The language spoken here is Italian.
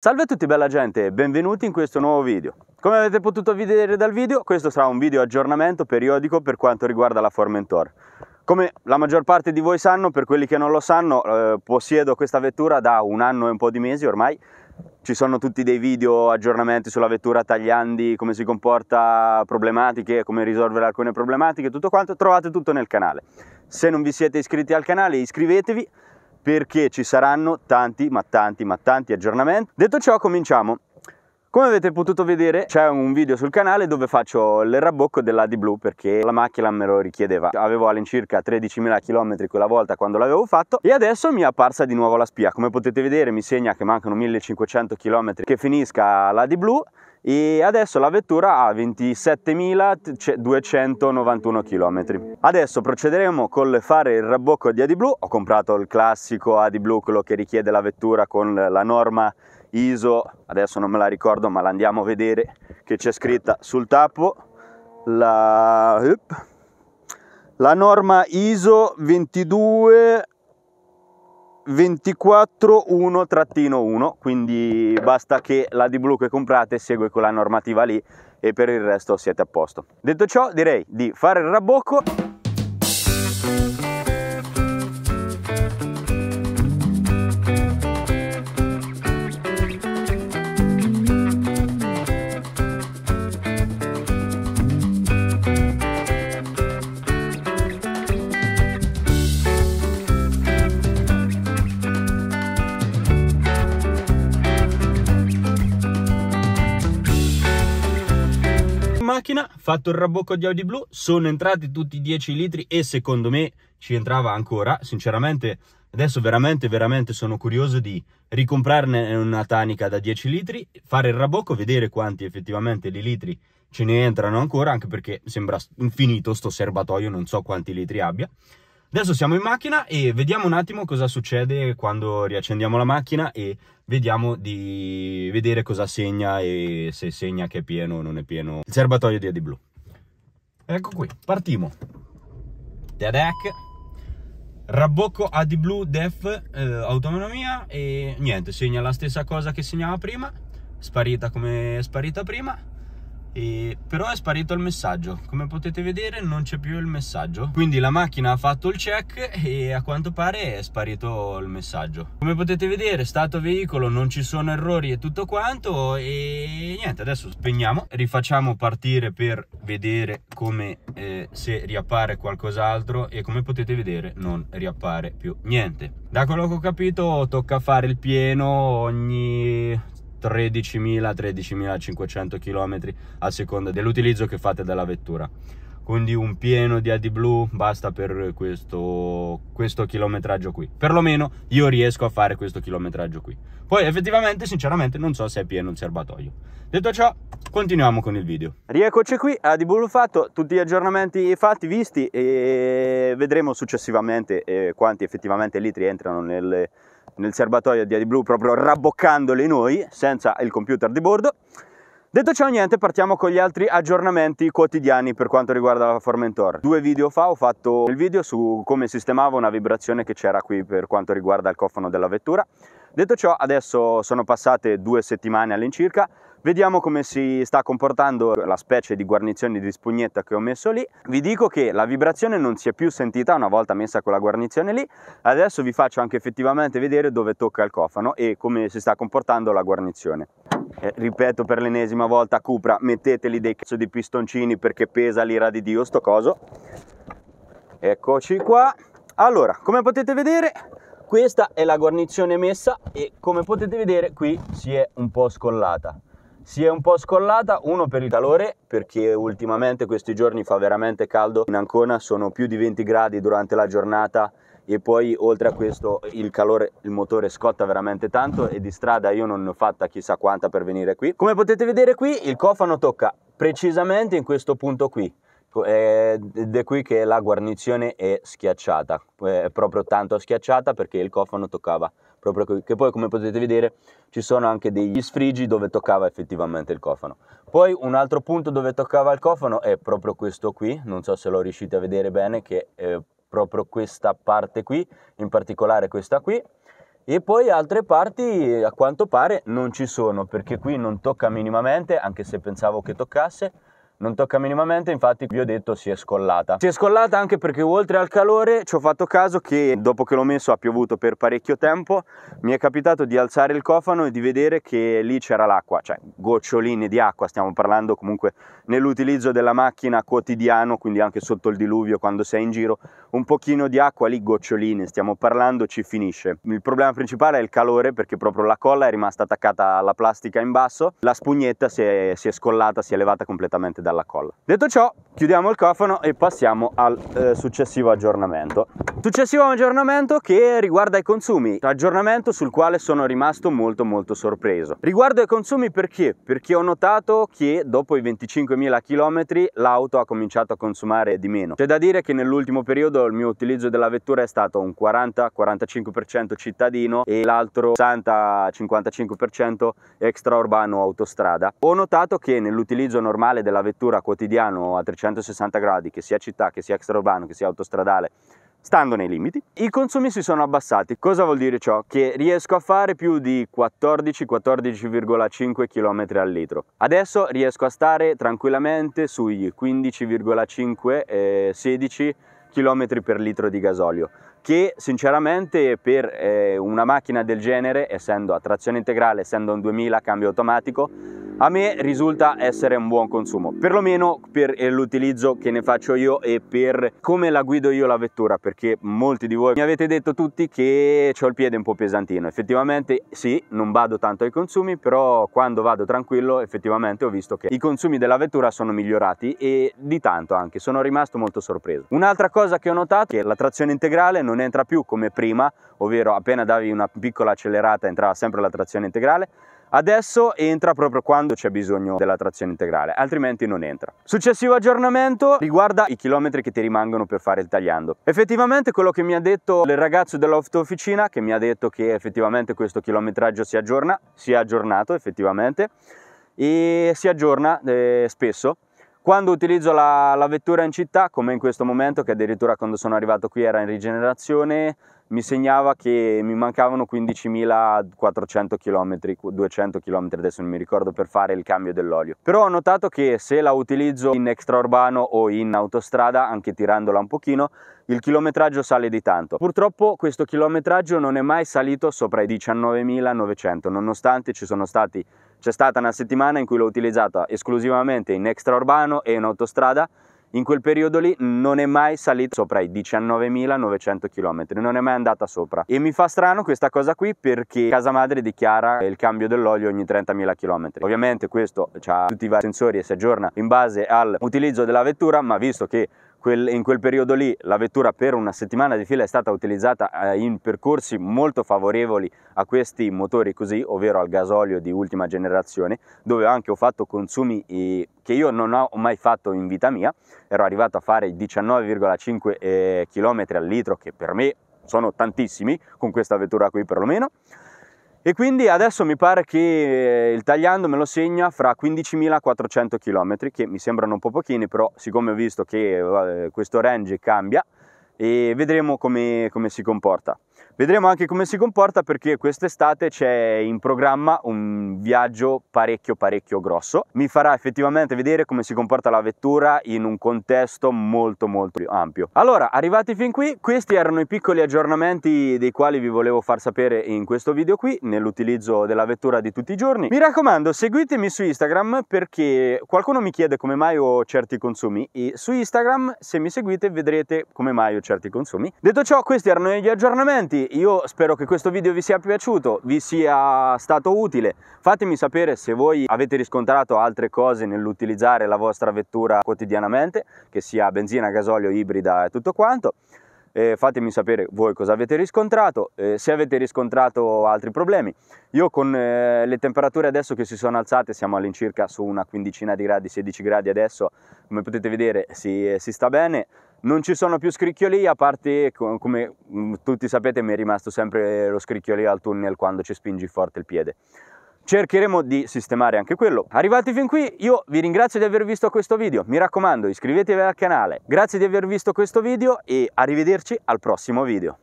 Salve a tutti bella gente e benvenuti in questo nuovo video. Come avete potuto vedere dal video, questo sarà un video aggiornamento periodico per quanto riguarda la Formentor. Come la maggior parte di voi sanno, per quelli che non lo sanno, eh, possiedo questa vettura da un anno e un po' di mesi ormai. Ci sono tutti dei video aggiornamenti sulla vettura, tagliandi, come si comporta, problematiche, come risolvere alcune problematiche, tutto quanto, trovate tutto nel canale. Se non vi siete iscritti al canale iscrivetevi, perché ci saranno tanti ma tanti ma tanti aggiornamenti. Detto ciò cominciamo. Come avete potuto vedere c'è un video sul canale dove faccio il rabocco dell'AD blu perché la macchina me lo richiedeva. Avevo all'incirca 13.000 km quella volta quando l'avevo fatto e adesso mi è apparsa di nuovo la spia. Come potete vedere mi segna che mancano 1.500 km che finisca l'AD blu e adesso la vettura ha 27.291 km. Adesso procederemo col fare il rabocco di AD Ho comprato il classico AD quello che richiede la vettura con la norma ISO, adesso non me la ricordo ma l'andiamo a vedere che c'è scritta sul tappo la, up, la norma ISO 22241 1 quindi basta che la di blu che comprate segue quella normativa lì e per il resto siete a posto. Detto ciò direi di fare il rabocco. fatto il rabocco di Audi Blu, sono entrati tutti i 10 litri e secondo me ci entrava ancora, sinceramente adesso veramente veramente sono curioso di ricomprarne una tanica da 10 litri, fare il rabocco, vedere quanti effettivamente di litri ce ne entrano ancora, anche perché sembra infinito sto serbatoio, non so quanti litri abbia. Adesso siamo in macchina e vediamo un attimo cosa succede quando riaccendiamo la macchina e vediamo di vedere cosa segna e se segna che è pieno o non è pieno il serbatoio di AD Blue. Ecco qui, partimo. Tedec, rabbocco AD Blue def eh, autonomia e niente, segna la stessa cosa che segnava prima, sparita come sparita prima e però è sparito il messaggio come potete vedere non c'è più il messaggio quindi la macchina ha fatto il check e a quanto pare è sparito il messaggio come potete vedere stato veicolo non ci sono errori e tutto quanto e niente adesso spegniamo rifacciamo partire per vedere come eh, se riappare qualcos'altro e come potete vedere non riappare più niente da quello che ho capito tocca fare il pieno ogni 13.000, 13.500 km a seconda dell'utilizzo che fate della vettura. Quindi un pieno di AdBlue basta per questo, questo chilometraggio qui. Perlomeno io riesco a fare questo chilometraggio qui. Poi effettivamente, sinceramente, non so se è pieno il serbatoio. Detto ciò, continuiamo con il video. Rieccoci qui, AdBlue fatto, tutti gli aggiornamenti fatti, visti e vedremo successivamente eh, quanti effettivamente litri entrano nelle nel serbatoio di AdiBlue proprio rabboccandoli noi senza il computer di bordo. Detto ciò niente partiamo con gli altri aggiornamenti quotidiani per quanto riguarda la Formentor. Due video fa ho fatto il video su come sistemavo una vibrazione che c'era qui per quanto riguarda il cofano della vettura. Detto ciò adesso sono passate due settimane all'incirca Vediamo come si sta comportando la specie di guarnizione di spugnetta che ho messo lì. Vi dico che la vibrazione non si è più sentita una volta messa quella guarnizione lì. Adesso vi faccio anche effettivamente vedere dove tocca il cofano e come si sta comportando la guarnizione. Eh, ripeto per l'ennesima volta, Cupra, metteteli dei cazzo di pistoncini perché pesa l'ira di Dio sto coso. Eccoci qua. Allora, come potete vedere, questa è la guarnizione messa e come potete vedere qui si è un po' scollata si è un po' scollata, uno per il calore, perché ultimamente questi giorni fa veramente caldo, in Ancona sono più di 20 gradi durante la giornata e poi oltre a questo il calore, il motore scotta veramente tanto e di strada io non ne ho fatta chissà quanta per venire qui. Come potete vedere qui il cofano tocca precisamente in questo punto qui ed è qui che la guarnizione è schiacciata, è proprio tanto schiacciata perché il cofano toccava proprio qui, che poi come potete vedere ci sono anche degli sfrigi dove toccava effettivamente il cofano. Poi un altro punto dove toccava il cofano è proprio questo qui, non so se lo riuscite a vedere bene, che è proprio questa parte qui, in particolare questa qui, e poi altre parti a quanto pare non ci sono perché qui non tocca minimamente anche se pensavo che toccasse non tocca minimamente, infatti vi ho detto si è scollata. Si è scollata anche perché oltre al calore ci ho fatto caso che dopo che l'ho messo ha piovuto per parecchio tempo, mi è capitato di alzare il cofano e di vedere che lì c'era l'acqua, cioè goccioline di acqua, stiamo parlando comunque nell'utilizzo della macchina quotidiano, quindi anche sotto il diluvio quando sei in giro, un pochino di acqua lì, goccioline, stiamo parlando, ci finisce. Il problema principale è il calore perché proprio la colla è rimasta attaccata alla plastica in basso, la spugnetta si è, si è scollata, si è levata completamente dalla colla. Detto ciò, chiudiamo il cofano e passiamo al eh, successivo aggiornamento. Successivo aggiornamento che riguarda i consumi, aggiornamento sul quale sono rimasto molto molto sorpreso. Riguardo ai consumi perché? Perché ho notato che dopo i 25.000 km l'auto ha cominciato a consumare di meno. C'è da dire che nell'ultimo periodo il mio utilizzo della vettura è stato un 40-45% cittadino e l'altro 60-55% extraurbano autostrada. Ho notato che nell'utilizzo normale della vettura quotidiano a 360 gradi, che sia città, che sia extraurbano, che sia autostradale, stando nei limiti. I consumi si sono abbassati. Cosa vuol dire ciò? Che riesco a fare più di 14-14,5 km al litro. Adesso riesco a stare tranquillamente sui 15,5 16 km per litro di gasolio che sinceramente per eh, una macchina del genere essendo a trazione integrale essendo un 2000 cambio automatico a me risulta essere un buon consumo, perlomeno per eh, l'utilizzo che ne faccio io e per come la guido io la vettura, perché molti di voi mi avete detto tutti che ho il piede un po' pesantino, effettivamente sì, non vado tanto ai consumi, però quando vado tranquillo effettivamente ho visto che i consumi della vettura sono migliorati e di tanto anche, sono rimasto molto sorpreso. Un'altra cosa che ho notato è che la trazione integrale non entra più come prima, ovvero appena davi una piccola accelerata entrava sempre la trazione integrale, Adesso entra proprio quando c'è bisogno della trazione integrale, altrimenti non entra. Successivo aggiornamento riguarda i chilometri che ti rimangono per fare il tagliando. Effettivamente quello che mi ha detto il ragazzo dell'autofficina, che mi ha detto che effettivamente questo chilometraggio si aggiorna, si è aggiornato effettivamente, e si aggiorna eh, spesso quando utilizzo la, la vettura in città, come in questo momento, che addirittura quando sono arrivato qui era in rigenerazione, mi segnava che mi mancavano 15.400 km, 200 km adesso non mi ricordo per fare il cambio dell'olio. Però ho notato che se la utilizzo in extraurbano o in autostrada, anche tirandola un pochino, il chilometraggio sale di tanto. Purtroppo questo chilometraggio non è mai salito sopra i 19.900, nonostante ci sono stati c'è stata una settimana in cui l'ho utilizzata esclusivamente in extraurbano e in autostrada. In quel periodo lì non è mai salita sopra i 19.900 km, non è mai andata sopra. E mi fa strano questa cosa qui perché Casa Madre dichiara il cambio dell'olio ogni 30.000 km. Ovviamente questo ha tutti i vari sensori e si aggiorna in base all'utilizzo della vettura, ma visto che in quel periodo lì la vettura per una settimana di fila è stata utilizzata eh, in percorsi molto favorevoli a questi motori così, ovvero al gasolio di ultima generazione, dove anche ho fatto consumi eh, che io non ho mai fatto in vita mia, ero arrivato a fare 19,5 km eh, al litro che per me sono tantissimi con questa vettura qui perlomeno e quindi adesso mi pare che eh, il tagliando me lo segna fra 15.400 km, che mi sembrano un po' pochini, però siccome ho visto che eh, questo range cambia, e vedremo come, come si comporta. Vedremo anche come si comporta perché quest'estate c'è in programma un viaggio parecchio parecchio grosso. Mi farà effettivamente vedere come si comporta la vettura in un contesto molto molto ampio. Allora, arrivati fin qui, questi erano i piccoli aggiornamenti dei quali vi volevo far sapere in questo video qui, nell'utilizzo della vettura di tutti i giorni. Mi raccomando, seguitemi su Instagram perché qualcuno mi chiede come mai ho certi consumi e su Instagram se mi seguite vedrete come mai ho certi consumi. Detto ciò, questi erano gli aggiornamenti io spero che questo video vi sia piaciuto, vi sia stato utile. Fatemi sapere se voi avete riscontrato altre cose nell'utilizzare la vostra vettura quotidianamente, che sia benzina, gasolio, ibrida e tutto quanto. Eh, fatemi sapere voi cosa avete riscontrato, eh, se avete riscontrato altri problemi. Io con eh, le temperature adesso che si sono alzate, siamo all'incirca su una quindicina di gradi, 16 gradi adesso, come potete vedere si, eh, si sta bene, non ci sono più scricchioli, a parte, come mm, tutti sapete, mi è rimasto sempre lo scricchioli al tunnel quando ci spingi forte il piede. Cercheremo di sistemare anche quello. Arrivati fin qui, io vi ringrazio di aver visto questo video. Mi raccomando, iscrivetevi al canale. Grazie di aver visto questo video e arrivederci al prossimo video.